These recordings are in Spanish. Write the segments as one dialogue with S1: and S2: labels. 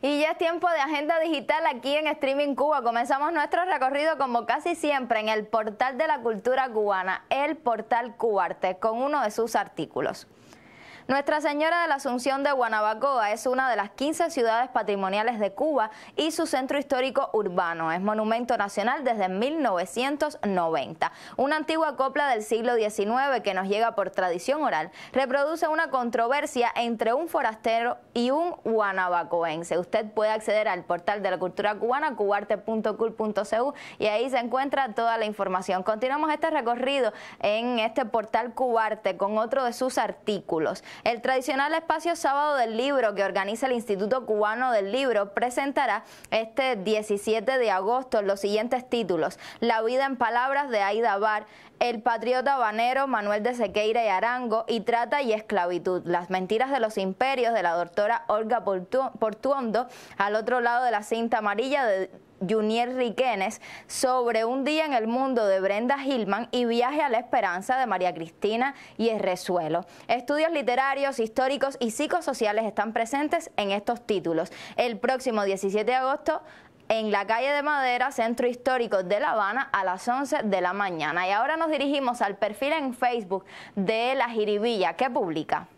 S1: Y ya es tiempo de agenda digital aquí en Streaming Cuba. Comenzamos nuestro recorrido como casi siempre en el portal de la cultura cubana, el portal Cubarte, con uno de sus artículos. Nuestra Señora de la Asunción de Guanabacoa es una de las 15 ciudades patrimoniales de Cuba y su centro histórico urbano es monumento nacional desde 1990. Una antigua copla del siglo XIX que nos llega por tradición oral reproduce una controversia entre un forastero y un guanabacoense. Usted puede acceder al portal de la cultura cubana cubarte.cul.cu y ahí se encuentra toda la información. Continuamos este recorrido en este portal Cubarte con otro de sus artículos. El tradicional espacio sábado del libro que organiza el Instituto Cubano del Libro presentará este 17 de agosto los siguientes títulos. La vida en palabras de Aida Bar, El patriota habanero Manuel de Sequeira y Arango y Trata y esclavitud, las mentiras de los imperios de la doctora Olga Portuondo al otro lado de la cinta amarilla de Junier Riquenes sobre un día en el mundo de Brenda Gilman y viaje a la esperanza de María Cristina y Resuelo. Estudios literarios, históricos y psicosociales están presentes en estos títulos. El próximo 17 de agosto en la calle de Madera, Centro Histórico de La Habana, a las 11 de la mañana. Y ahora nos dirigimos al perfil en Facebook de La Jiribilla, que publica.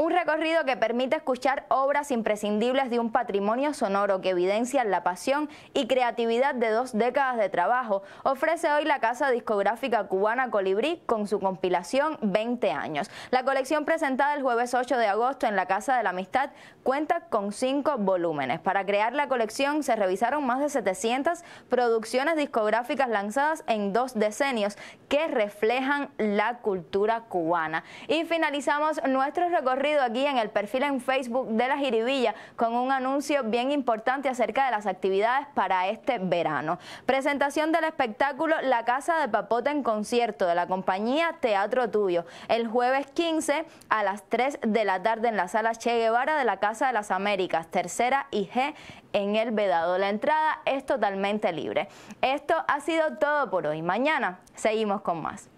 S1: Un recorrido que permite escuchar obras imprescindibles de un patrimonio sonoro que evidencia la pasión y creatividad de dos décadas de trabajo, ofrece hoy la casa discográfica cubana Colibrí con su compilación 20 años. La colección presentada el jueves 8 de agosto en la Casa de la Amistad cuenta con cinco volúmenes. Para crear la colección se revisaron más de 700 producciones discográficas lanzadas en dos decenios que reflejan la cultura cubana. Y finalizamos nuestro recorrido aquí en el perfil en Facebook de la Jiribilla con un anuncio bien importante acerca de las actividades para este verano. Presentación del espectáculo La Casa de papote en concierto de la compañía Teatro Tuyo el jueves 15 a las 3 de la tarde en la sala Che Guevara de la Casa de las Américas, tercera y G en el Vedado. La entrada es totalmente libre. Esto ha sido todo por hoy. Mañana seguimos con más.